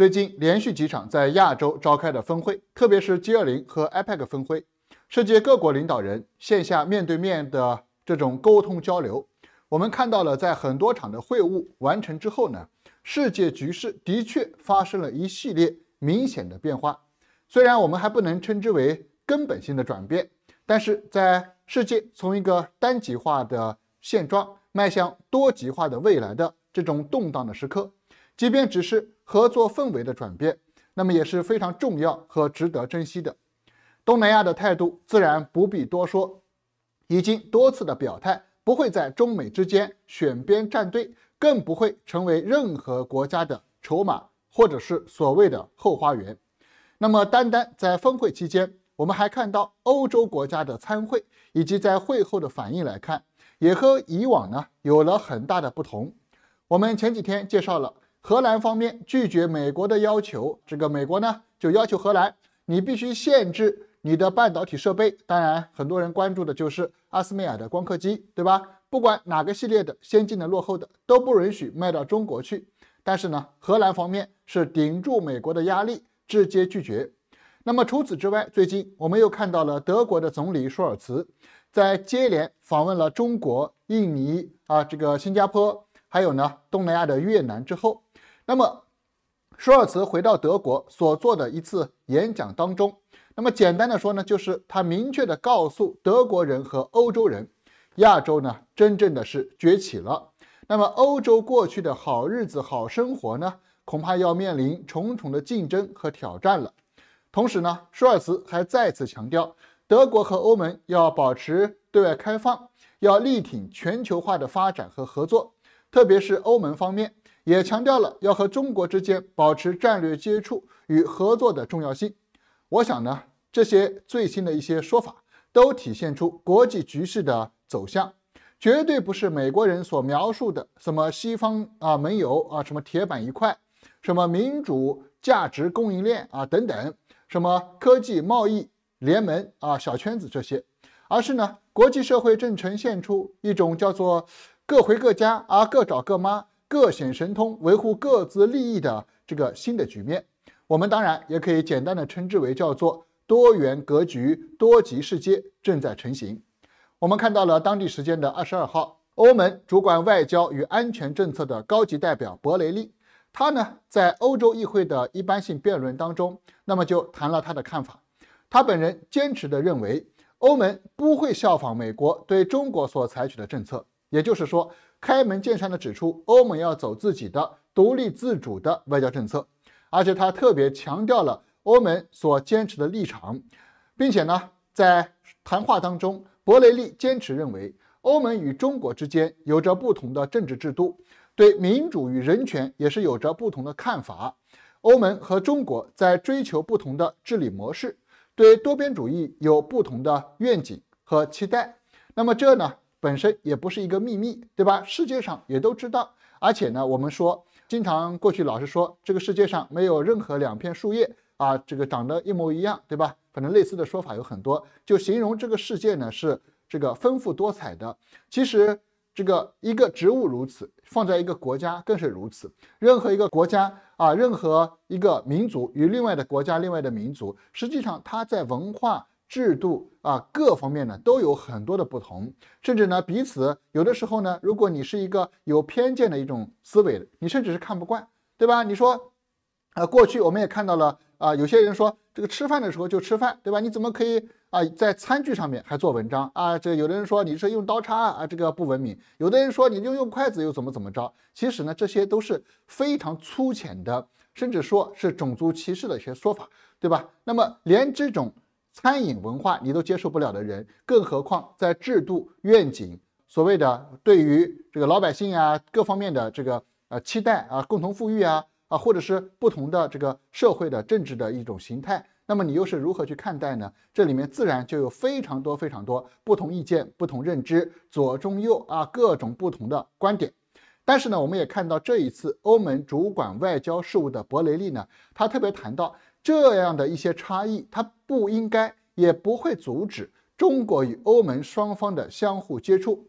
最近连续几场在亚洲召开的峰会，特别是 G20 和 APEC 峰会，世界各国领导人线下面对面的这种沟通交流，我们看到了在很多场的会晤完成之后呢，世界局势的确发生了一系列明显的变化。虽然我们还不能称之为根本性的转变，但是在世界从一个单极化的现状迈向多极化的未来的这种动荡的时刻，即便只是。合作氛围的转变，那么也是非常重要和值得珍惜的。东南亚的态度自然不必多说，已经多次的表态，不会在中美之间选边站队，更不会成为任何国家的筹码或者是所谓的后花园。那么，单单在峰会期间，我们还看到欧洲国家的参会以及在会后的反应来看，也和以往呢有了很大的不同。我们前几天介绍了。荷兰方面拒绝美国的要求，这个美国呢就要求荷兰，你必须限制你的半导体设备。当然，很多人关注的就是阿斯麦尔的光刻机，对吧？不管哪个系列的，先进的、落后的都不允许卖到中国去。但是呢，荷兰方面是顶住美国的压力，直接拒绝。那么除此之外，最近我们又看到了德国的总理舒尔茨，在接连访问了中国、印尼啊，这个新加坡，还有呢东南亚的越南之后。那么，舒尔茨回到德国所做的一次演讲当中，那么简单的说呢，就是他明确的告诉德国人和欧洲人，亚洲呢真正的是崛起了，那么欧洲过去的好日子、好生活呢，恐怕要面临重重的竞争和挑战了。同时呢，舒尔茨还再次强调，德国和欧盟要保持对外开放，要力挺全球化的发展和合作，特别是欧盟方面。也强调了要和中国之间保持战略接触与合作的重要性。我想呢，这些最新的一些说法都体现出国际局势的走向，绝对不是美国人所描述的什么西方啊盟友啊什么铁板一块，什么民主价值供应链啊等等，什么科技贸易联盟啊小圈子这些，而是呢，国际社会正呈现出一种叫做各回各家啊各找各妈。各显神通，维护各自利益的这个新的局面，我们当然也可以简单的称之为叫做多元格局、多极世界正在成型。我们看到了当地时间的二十二号，欧盟主管外交与安全政策的高级代表博雷利，他呢在欧洲议会的一般性辩论当中，那么就谈了他的看法。他本人坚持的认为，欧盟不会效仿美国对中国所采取的政策，也就是说。开门见山地指出，欧盟要走自己的独立自主的外交政策，而且他特别强调了欧盟所坚持的立场，并且呢，在谈话当中，博雷利坚持认为，欧盟与中国之间有着不同的政治制度，对民主与人权也是有着不同的看法，欧盟和中国在追求不同的治理模式，对多边主义有不同的愿景和期待。那么这呢？本身也不是一个秘密，对吧？世界上也都知道。而且呢，我们说，经常过去老是说，这个世界上没有任何两片树叶啊，这个长得一模一样，对吧？反正类似的说法有很多，就形容这个世界呢是这个丰富多彩的。其实，这个一个植物如此，放在一个国家更是如此。任何一个国家啊，任何一个民族与另外的国家、另外的民族，实际上它在文化。制度啊，各方面呢都有很多的不同，甚至呢彼此有的时候呢，如果你是一个有偏见的一种思维，你甚至是看不惯，对吧？你说啊，过去我们也看到了啊，有些人说这个吃饭的时候就吃饭，对吧？你怎么可以啊在餐具上面还做文章啊？这有的人说你是用刀叉啊，这个不文明；有的人说你就用筷子又怎么怎么着？其实呢，这些都是非常粗浅的，甚至说是种族歧视的一些说法，对吧？那么连这种。餐饮文化你都接受不了的人，更何况在制度、愿景，所谓的对于这个老百姓啊各方面的这个呃期待啊，共同富裕啊啊，或者是不同的这个社会的政治的一种形态，那么你又是如何去看待呢？这里面自然就有非常多非常多不同意见、不同认知、左中右啊各种不同的观点。但是呢，我们也看到这一次欧盟主管外交事务的博雷利呢，他特别谈到。这样的一些差异，它不应该也不会阻止中国与欧盟双方的相互接触。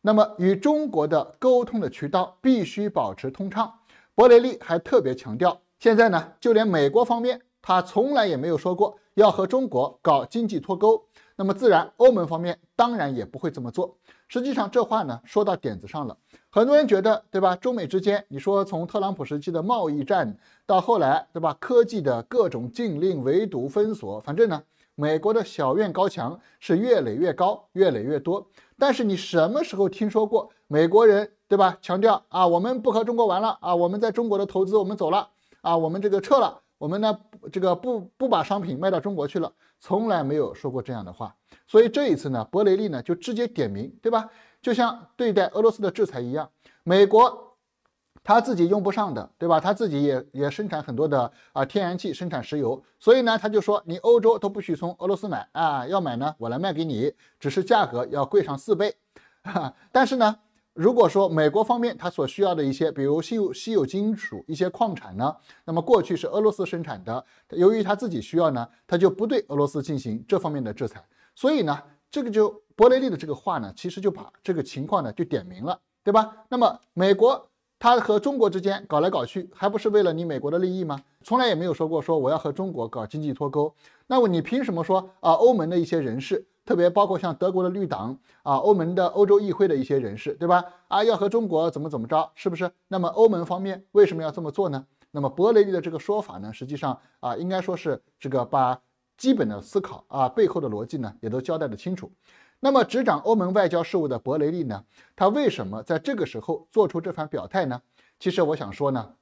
那么，与中国的沟通的渠道必须保持通畅。博雷利还特别强调，现在呢，就连美国方面，他从来也没有说过要和中国搞经济脱钩。那么，自然欧盟方面当然也不会这么做。实际上，这话呢说到点子上了。很多人觉得，对吧？中美之间，你说从特朗普时期的贸易战到后来，对吧？科技的各种禁令、围堵、封锁，反正呢，美国的小院高墙是越垒越高，越垒越多。但是你什么时候听说过美国人，对吧？强调啊，我们不和中国玩了啊，我们在中国的投资我们走了啊，我们这个撤了，我们呢这个不不把商品卖到中国去了，从来没有说过这样的话。所以这一次呢，伯雷利呢就直接点名，对吧？就像对待俄罗斯的制裁一样，美国他自己用不上的，对吧？他自己也也生产很多的啊天然气，生产石油，所以呢，他就说你欧洲都不许从俄罗斯买啊，要买呢，我来卖给你，只是价格要贵上四倍。但是呢，如果说美国方面他所需要的一些，比如稀有稀有金属、一些矿产呢，那么过去是俄罗斯生产的，由于他自己需要呢，他就不对俄罗斯进行这方面的制裁，所以呢。这个就博雷利的这个话呢，其实就把这个情况呢就点明了，对吧？那么美国他和中国之间搞来搞去，还不是为了你美国的利益吗？从来也没有说过说我要和中国搞经济脱钩。那么你凭什么说啊？欧盟的一些人士，特别包括像德国的绿党啊，欧盟的欧洲议会的一些人士，对吧？啊，要和中国怎么怎么着，是不是？那么欧盟方面为什么要这么做呢？那么博雷利的这个说法呢，实际上啊，应该说是这个把。基本的思考啊，背后的逻辑呢，也都交代得清楚。那么，执掌欧盟外交事务的博雷利呢，他为什么在这个时候做出这番表态呢？其实我想说呢，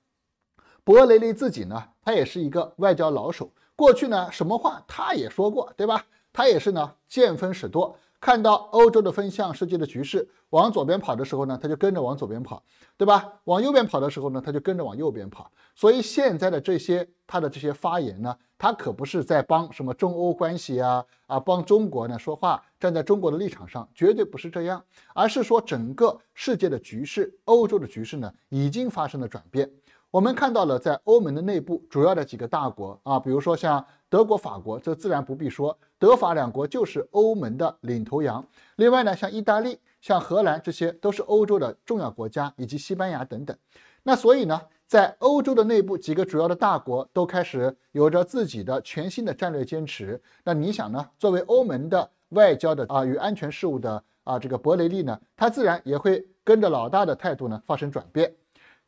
博雷利自己呢，他也是一个外交老手，过去呢，什么话他也说过，对吧？他也是呢，见风使舵。看到欧洲的风向，世界的局势往左边跑的时候呢，他就跟着往左边跑，对吧？往右边跑的时候呢，他就跟着往右边跑。所以现在的这些他的这些发言呢，他可不是在帮什么中欧关系呀啊帮中国呢说话，站在中国的立场上绝对不是这样，而是说整个世界的局势，欧洲的局势呢已经发生了转变。我们看到了，在欧盟的内部，主要的几个大国啊，比如说像德国、法国，这自然不必说，德法两国就是欧盟的领头羊。另外呢，像意大利、像荷兰，这些都是欧洲的重要国家，以及西班牙等等。那所以呢，在欧洲的内部，几个主要的大国都开始有着自己的全新的战略坚持。那你想呢？作为欧盟的外交的啊与安全事务的啊这个博雷利呢，他自然也会跟着老大的态度呢发生转变。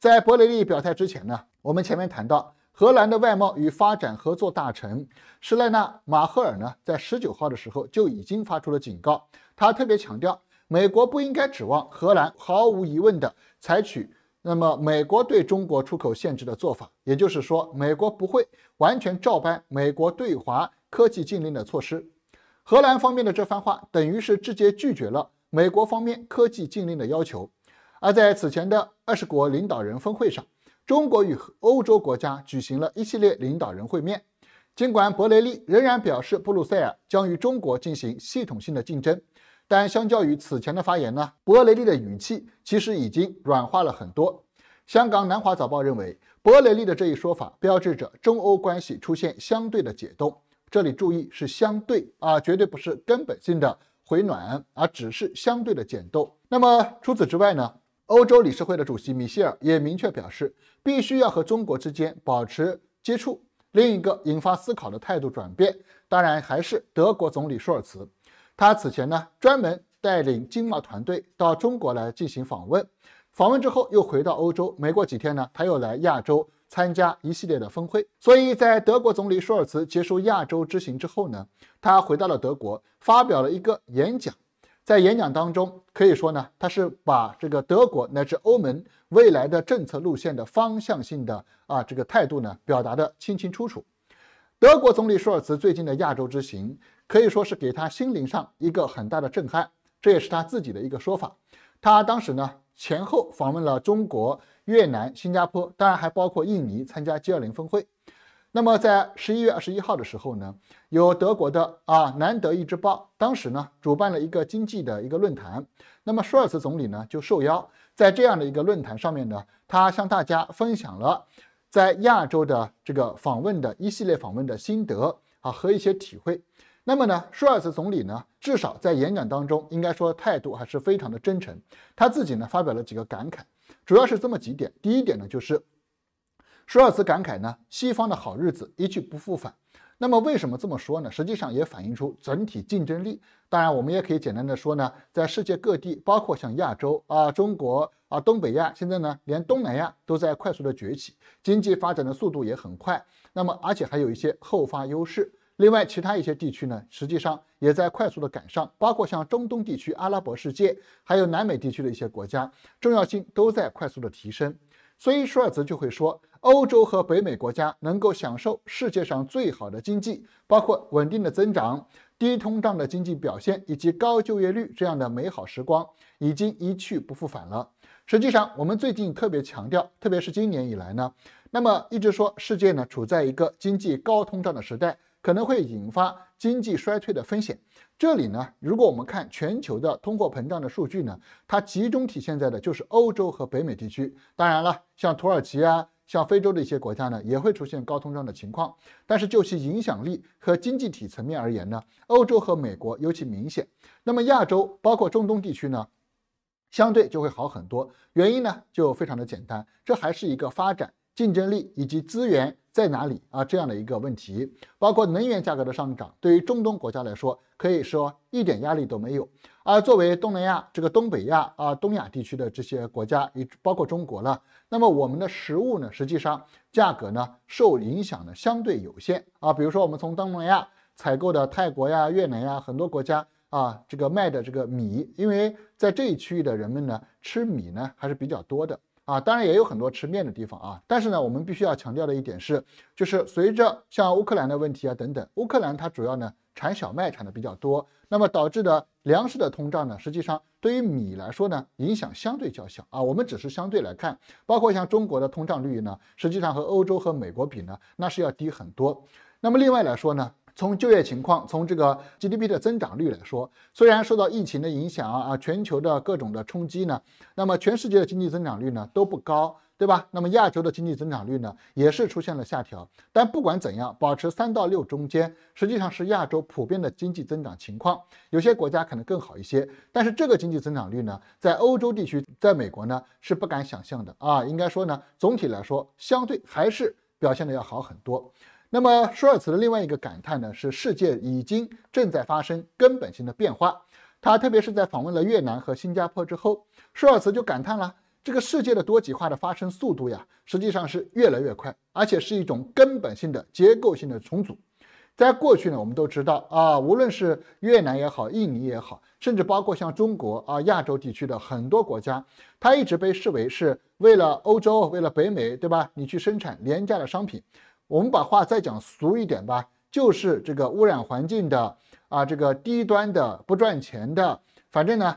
在伯雷利表态之前呢，我们前面谈到，荷兰的外贸与发展合作大臣施莱纳马赫尔呢，在十九号的时候就已经发出了警告，他特别强调，美国不应该指望荷兰毫无疑问的采取那么美国对中国出口限制的做法，也就是说，美国不会完全照搬美国对华科技禁令的措施。荷兰方面的这番话，等于是直接拒绝了美国方面科技禁令的要求。而在此前的二十国领导人峰会上，中国与欧洲国家举行了一系列领导人会面。尽管博雷利仍然表示布鲁塞尔将与中国进行系统性的竞争，但相较于此前的发言呢，博雷利的语气其实已经软化了很多。香港南华早报认为，博雷利的这一说法标志着中欧关系出现相对的解冻。这里注意是相对啊，绝对不是根本性的回暖，而只是相对的解冻。那么除此之外呢？欧洲理事会的主席米歇尔也明确表示，必须要和中国之间保持接触。另一个引发思考的态度转变，当然还是德国总理舒尔茨。他此前呢专门带领经贸团队到中国来进行访问，访问之后又回到欧洲。没过几天呢，他又来亚洲参加一系列的峰会。所以在德国总理舒尔茨结束亚洲之行之后呢，他回到了德国，发表了一个演讲。在演讲当中，可以说呢，他是把这个德国乃至欧盟未来的政策路线的方向性的啊这个态度呢，表达的清清楚楚。德国总理舒尔茨最近的亚洲之行，可以说是给他心灵上一个很大的震撼，这也是他自己的一个说法。他当时呢，前后访问了中国、越南、新加坡，当然还包括印尼，参加 G20 峰会。那么，在十一月二十一号的时候呢，有德国的啊南德意志报，当时呢主办了一个经济的一个论坛。那么舒尔茨总理呢就受邀在这样的一个论坛上面呢，他向大家分享了在亚洲的这个访问的一系列访问的心得啊和一些体会。那么呢，舒尔茨总理呢，至少在演讲当中，应该说态度还是非常的真诚。他自己呢发表了几个感慨，主要是这么几点。第一点呢，就是。舒尔茨感慨呢，西方的好日子一去不复返。那么为什么这么说呢？实际上也反映出整体竞争力。当然，我们也可以简单的说呢，在世界各地，包括像亚洲啊、中国啊、东北亚，现在呢，连东南亚都在快速的崛起，经济发展的速度也很快。那么，而且还有一些后发优势。另外，其他一些地区呢，实际上也在快速的赶上，包括像中东地区、阿拉伯世界，还有南美地区的一些国家，重要性都在快速的提升。所以，舒尔茨就会说。欧洲和北美国家能够享受世界上最好的经济，包括稳定的增长、低通胀的经济表现以及高就业率这样的美好时光，已经一去不复返了。实际上，我们最近特别强调，特别是今年以来呢，那么一直说世界呢处在一个经济高通胀的时代，可能会引发经济衰退的风险。这里呢，如果我们看全球的通货膨胀的数据呢，它集中体现在的就是欧洲和北美地区。当然了，像土耳其啊。像非洲的一些国家呢，也会出现高通胀的情况，但是就其影响力和经济体层面而言呢，欧洲和美国尤其明显。那么亚洲，包括中东地区呢，相对就会好很多。原因呢，就非常的简单，这还是一个发展竞争力以及资源。在哪里啊？这样的一个问题，包括能源价格的上涨，对于中东国家来说，可以说一点压力都没有。而作为东南亚这个东北亚啊、东亚地区的这些国家，也包括中国了。那么我们的食物呢，实际上价格呢，受影响呢相对有限啊。比如说我们从东南亚采购的泰国呀、越南呀，很多国家啊，这个卖的这个米，因为在这一区域的人们呢，吃米呢还是比较多的。啊，当然也有很多吃面的地方啊，但是呢，我们必须要强调的一点是，就是随着像乌克兰的问题啊等等，乌克兰它主要呢产小麦产的比较多，那么导致的粮食的通胀呢，实际上对于米来说呢，影响相对较小啊。我们只是相对来看，包括像中国的通胀率呢，实际上和欧洲和美国比呢，那是要低很多。那么另外来说呢。从就业情况，从这个 GDP 的增长率来说，虽然受到疫情的影响啊全球的各种的冲击呢，那么全世界的经济增长率呢都不高，对吧？那么亚洲的经济增长率呢也是出现了下调，但不管怎样，保持三到六中间，实际上是亚洲普遍的经济增长情况。有些国家可能更好一些，但是这个经济增长率呢，在欧洲地区，在美国呢是不敢想象的啊。应该说呢，总体来说，相对还是表现的要好很多。那么舒尔茨的另外一个感叹呢，是世界已经正在发生根本性的变化。他特别是在访问了越南和新加坡之后，舒尔茨就感叹了：这个世界的多极化的发生速度呀，实际上是越来越快，而且是一种根本性的、结构性的重组。在过去呢，我们都知道啊，无论是越南也好，印尼也好，甚至包括像中国啊，亚洲地区的很多国家，它一直被视为是为了欧洲、为了北美，对吧？你去生产廉价的商品。我们把话再讲俗一点吧，就是这个污染环境的啊，这个低端的不赚钱的，反正呢，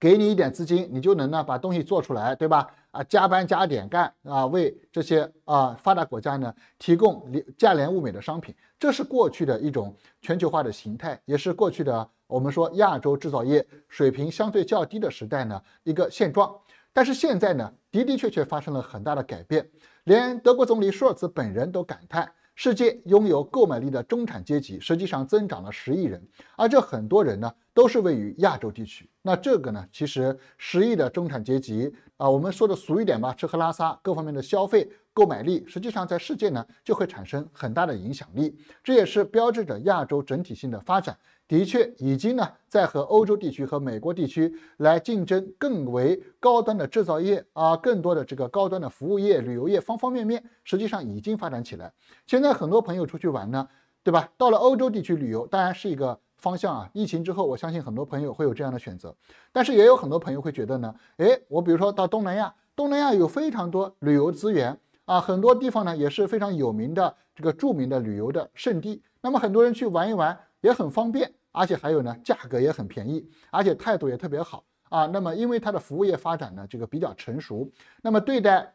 给你一点资金，你就能呢把东西做出来，对吧？啊，加班加点干啊，为这些啊发达国家呢提供价廉物美的商品，这是过去的一种全球化的形态，也是过去的我们说亚洲制造业水平相对较低的时代呢一个现状。但是现在呢，的的确确发生了很大的改变。连德国总理舒尔茨本人都感叹：世界拥有购买力的中产阶级实际上增长了十亿人，而这很多人呢？都是位于亚洲地区，那这个呢，其实十亿的中产阶级啊，我们说的俗一点吧，吃喝拉撒各方面的消费购买力，实际上在世界呢就会产生很大的影响力。这也是标志着亚洲整体性的发展，的确已经呢在和欧洲地区和美国地区来竞争更为高端的制造业啊，更多的这个高端的服务业、旅游业方方面面，实际上已经发展起来。现在很多朋友出去玩呢，对吧？到了欧洲地区旅游，当然是一个。方向啊，疫情之后，我相信很多朋友会有这样的选择，但是也有很多朋友会觉得呢，诶，我比如说到东南亚，东南亚有非常多旅游资源啊，很多地方呢也是非常有名的这个著名的旅游的圣地，那么很多人去玩一玩也很方便，而且还有呢价格也很便宜，而且态度也特别好啊，那么因为它的服务业发展呢这个比较成熟，那么对待。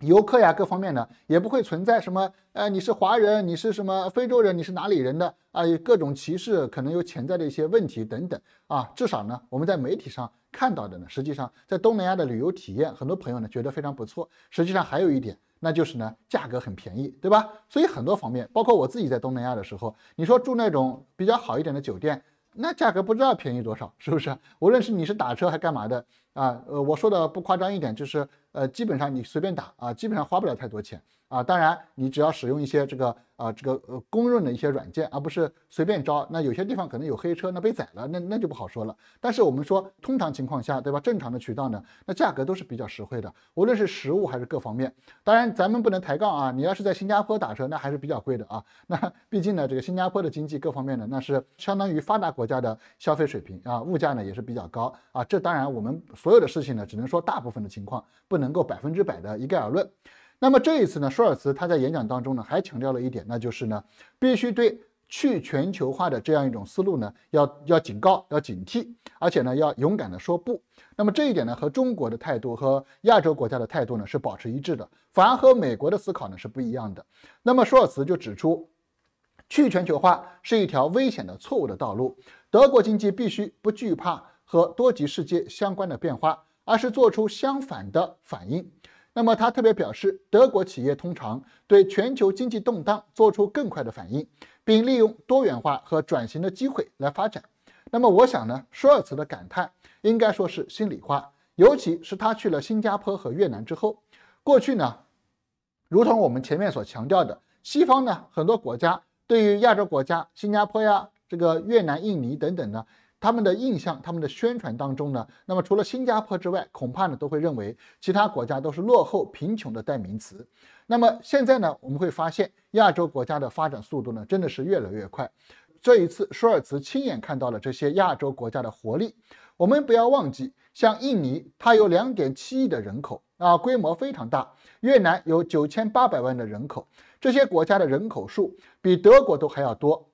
游客呀，各方面的也不会存在什么，呃，你是华人，你是什么非洲人，你是哪里人的啊？有各种歧视，可能有潜在的一些问题等等啊。至少呢，我们在媒体上看到的呢，实际上在东南亚的旅游体验，很多朋友呢觉得非常不错。实际上还有一点，那就是呢，价格很便宜，对吧？所以很多方面，包括我自己在东南亚的时候，你说住那种比较好一点的酒店，那价格不知道便宜多少，是不是？无论是你是打车还干嘛的。啊，呃，我说的不夸张一点，就是，呃，基本上你随便打啊，基本上花不了太多钱啊。当然，你只要使用一些这个啊，这个呃公认的一些软件，而不是随便招。那有些地方可能有黑车，那被宰了，那那就不好说了。但是我们说，通常情况下，对吧？正常的渠道呢，那价格都是比较实惠的，无论是实物还是各方面。当然，咱们不能抬杠啊。你要是在新加坡打车，那还是比较贵的啊。那毕竟呢，这个新加坡的经济各方面的那是相当于发达国家的消费水平啊，物价呢也是比较高啊。这当然我们。所有的事情呢，只能说大部分的情况不能够百分之百的一概而论。那么这一次呢，舒尔茨他在演讲当中呢，还强调了一点，那就是呢，必须对去全球化的这样一种思路呢，要要警告，要警惕，而且呢，要勇敢的说不。那么这一点呢，和中国的态度和亚洲国家的态度呢，是保持一致的，反而和美国的思考呢是不一样的。那么舒尔茨就指出，去全球化是一条危险的、错误的道路。德国经济必须不惧怕。和多极世界相关的变化，而是做出相反的反应。那么他特别表示，德国企业通常对全球经济动荡做出更快的反应，并利用多元化和转型的机会来发展。那么我想呢，舒尔茨的感叹应该说是心里话。尤其是他去了新加坡和越南之后，过去呢，如同我们前面所强调的，西方呢很多国家对于亚洲国家，新加坡呀，这个越南、印尼等等呢。他们的印象，他们的宣传当中呢，那么除了新加坡之外，恐怕呢都会认为其他国家都是落后、贫穷的代名词。那么现在呢，我们会发现亚洲国家的发展速度呢真的是越来越快。这一次舒尔茨亲眼看到了这些亚洲国家的活力。我们不要忘记，像印尼，它有两点七亿的人口啊，规模非常大；越南有九千八百万的人口，这些国家的人口数比德国都还要多。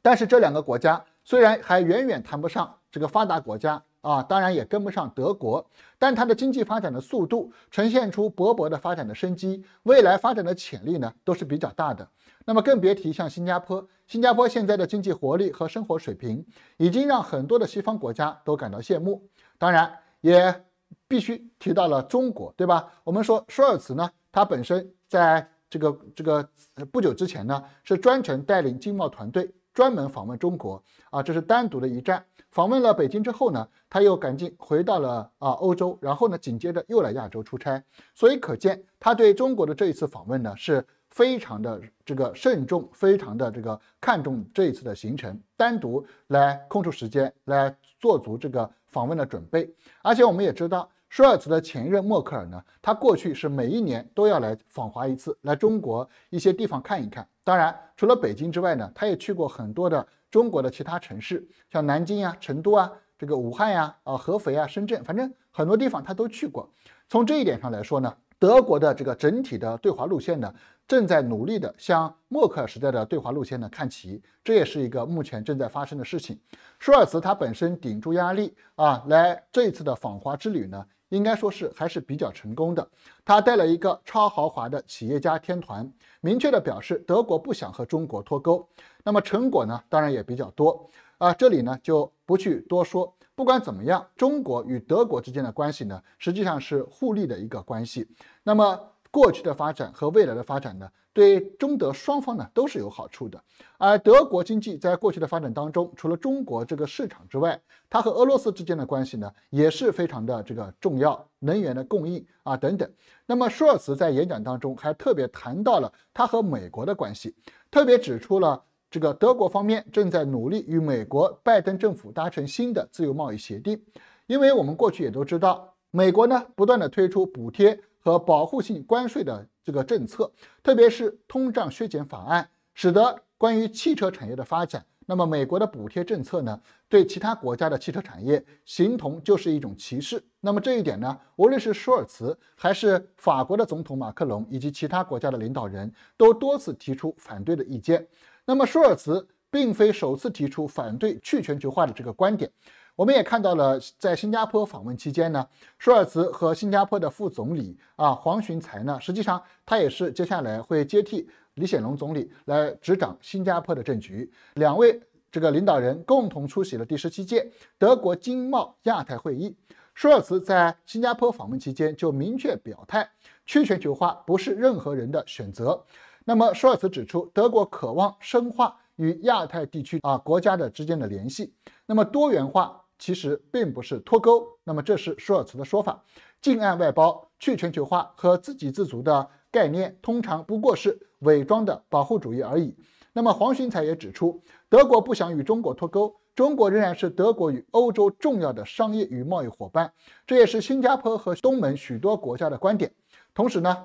但是这两个国家。虽然还远远谈不上这个发达国家啊，当然也跟不上德国，但它的经济发展的速度呈现出勃勃的发展的生机，未来发展的潜力呢都是比较大的。那么更别提像新加坡，新加坡现在的经济活力和生活水平已经让很多的西方国家都感到羡慕。当然也必须提到了中国，对吧？我们说舒尔茨呢，他本身在这个这个不久之前呢，是专程带领经贸团队。专门访问中国啊，这是单独的一站。访问了北京之后呢，他又赶紧回到了啊欧洲，然后呢，紧接着又来亚洲出差。所以可见，他对中国的这一次访问呢，是非常的这个慎重，非常的这个看重这一次的行程，单独来空出时间来做足这个访问的准备。而且我们也知道。舒尔茨的前任默克尔呢？他过去是每一年都要来访华一次，来中国一些地方看一看。当然，除了北京之外呢，他也去过很多的中国的其他城市，像南京啊、成都啊、这个武汉呀、啊合肥啊、深圳，反正很多地方他都去过。从这一点上来说呢，德国的这个整体的对华路线呢，正在努力的向默克尔时代的对华路线呢看齐，这也是一个目前正在发生的事情。舒尔茨他本身顶住压力啊，来这一次的访华之旅呢。应该说是还是比较成功的。他带了一个超豪华的企业家天团，明确的表示德国不想和中国脱钩。那么成果呢，当然也比较多啊，这里呢就不去多说。不管怎么样，中国与德国之间的关系呢，实际上是互利的一个关系。那么过去的发展和未来的发展呢？对中德双方呢都是有好处的，而德国经济在过去的发展当中，除了中国这个市场之外，它和俄罗斯之间的关系呢也是非常的这个重要，能源的供应啊等等。那么舒尔茨在演讲当中还特别谈到了他和美国的关系，特别指出了这个德国方面正在努力与美国拜登政府达成新的自由贸易协定，因为我们过去也都知道，美国呢不断的推出补贴。和保护性关税的这个政策，特别是通胀削减法案，使得关于汽车产业的发展，那么美国的补贴政策呢，对其他国家的汽车产业形同就是一种歧视。那么这一点呢，无论是舒尔茨还是法国的总统马克龙以及其他国家的领导人都多次提出反对的意见。那么舒尔茨并非首次提出反对去全球化的这个观点。我们也看到了，在新加坡访问期间呢，舒尔茨和新加坡的副总理啊黄循才呢，实际上他也是接下来会接替李显龙总理来执掌新加坡的政局。两位这个领导人共同出席了第十七届德国经贸亚太会议。舒尔茨在新加坡访问期间就明确表态，去全球化不是任何人的选择。那么，舒尔茨指出，德国渴望深化与亚太地区啊国家的之间的联系。那么，多元化。其实并不是脱钩，那么这是舒尔茨的说法。近岸外包、去全球化和自给自足的概念，通常不过是伪装的保护主义而已。那么黄勋才也指出，德国不想与中国脱钩，中国仍然是德国与欧洲重要的商业与贸易伙伴，这也是新加坡和东盟许多国家的观点。同时呢。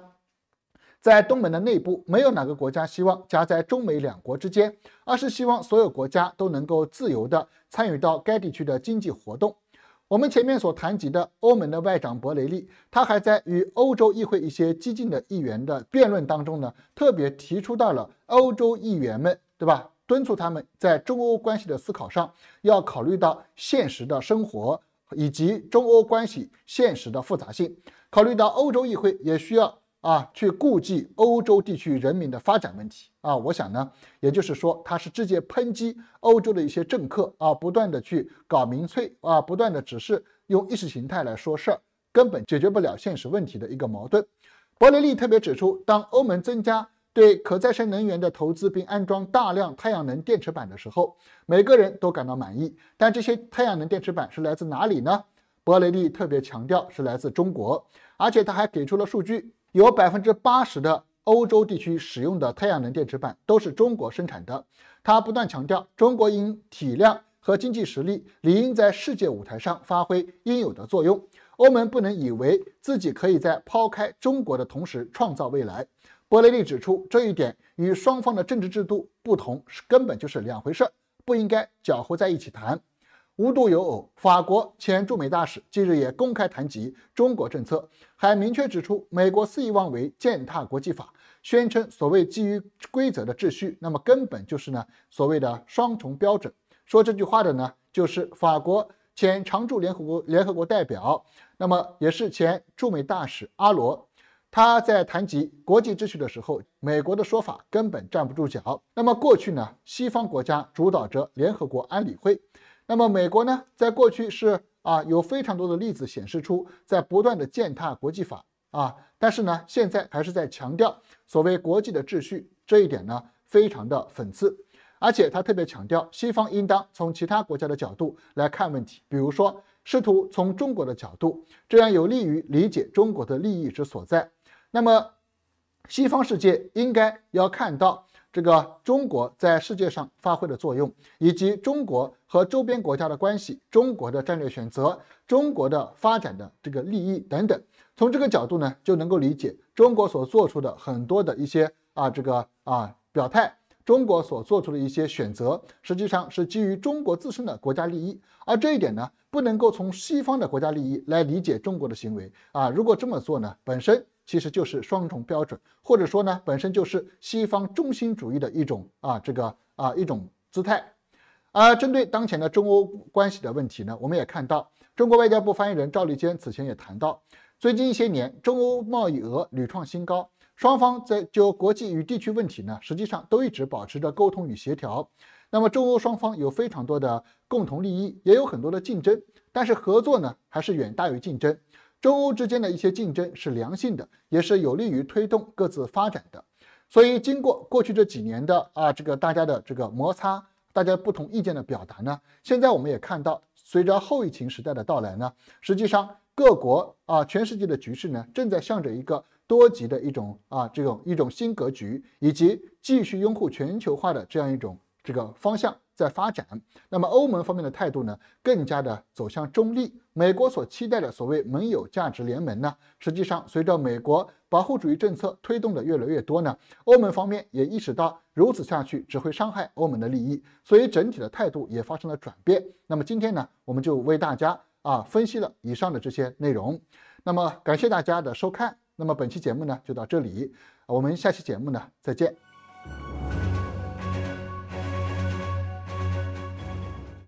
在东盟的内部，没有哪个国家希望夹在中美两国之间，而是希望所有国家都能够自由地参与到该地区的经济活动。我们前面所谈及的欧盟的外长博雷利，他还在与欧洲议会一些激进的议员的辩论当中呢，特别提出到了欧洲议员们，对吧？敦促他们在中欧关系的思考上，要考虑到现实的生活以及中欧关系现实的复杂性，考虑到欧洲议会也需要。啊，去顾及欧洲地区人民的发展问题啊！我想呢，也就是说，他是直接抨击欧洲的一些政客啊，不断的去搞民粹啊，不断的只是用意识形态来说事儿，根本解决不了现实问题的一个矛盾。伯雷利特别指出，当欧盟增加对可再生能源的投资并安装大量太阳能电池板的时候，每个人都感到满意。但这些太阳能电池板是来自哪里呢？伯雷利特别强调是来自中国，而且他还给出了数据。有百分之八十的欧洲地区使用的太阳能电池板都是中国生产的。他不断强调，中国因体量和经济实力，理应在世界舞台上发挥应有的作用。欧盟不能以为自己可以在抛开中国的同时创造未来。伯雷利指出，这一点与双方的政治制度不同，是根本就是两回事儿，不应该搅和在一起谈。无独有偶，法国前驻美大使近日也公开谈及中国政策，还明确指出美国肆意妄为、践踏国际法，宣称所谓基于规则的秩序，那么根本就是呢所谓的双重标准。说这句话的呢，就是法国前常驻联合国联合国代表，那么也是前驻美大使阿罗。他在谈及国际秩序的时候，美国的说法根本站不住脚。那么过去呢，西方国家主导着联合国安理会。那么美国呢，在过去是啊，有非常多的例子显示出在不断的践踏国际法啊，但是呢，现在还是在强调所谓国际的秩序，这一点呢，非常的讽刺。而且他特别强调，西方应当从其他国家的角度来看问题，比如说试图从中国的角度，这样有利于理解中国的利益之所在。那么，西方世界应该要看到。这个中国在世界上发挥的作用，以及中国和周边国家的关系，中国的战略选择，中国的发展的这个利益等等，从这个角度呢，就能够理解中国所做出的很多的一些啊这个啊表态，中国所做出的一些选择，实际上是基于中国自身的国家利益，而这一点呢，不能够从西方的国家利益来理解中国的行为啊，如果这么做呢，本身。其实就是双重标准，或者说呢，本身就是西方中心主义的一种啊，这个啊一种姿态。而针对当前的中欧关系的问题呢，我们也看到，中国外交部发言人赵立坚此前也谈到，最近一些年中欧贸易额屡创新高，双方在就国际与地区问题呢，实际上都一直保持着沟通与协调。那么中欧双方有非常多的共同利益，也有很多的竞争，但是合作呢，还是远大于竞争。中欧之间的一些竞争是良性的，也是有利于推动各自发展的。所以，经过过去这几年的啊，这个大家的这个摩擦，大家不同意见的表达呢，现在我们也看到，随着后疫情时代的到来呢，实际上各国啊，全世界的局势呢，正在向着一个多极的一种啊，这种一种新格局，以及继续拥护全球化的这样一种。这个方向在发展，那么欧盟方面的态度呢，更加的走向中立。美国所期待的所谓盟友价值联盟呢，实际上随着美国保护主义政策推动的越来越多呢，欧盟方面也意识到如此下去只会伤害欧盟的利益，所以整体的态度也发生了转变。那么今天呢，我们就为大家啊分析了以上的这些内容。那么感谢大家的收看。那么本期节目呢就到这里，我们下期节目呢再见。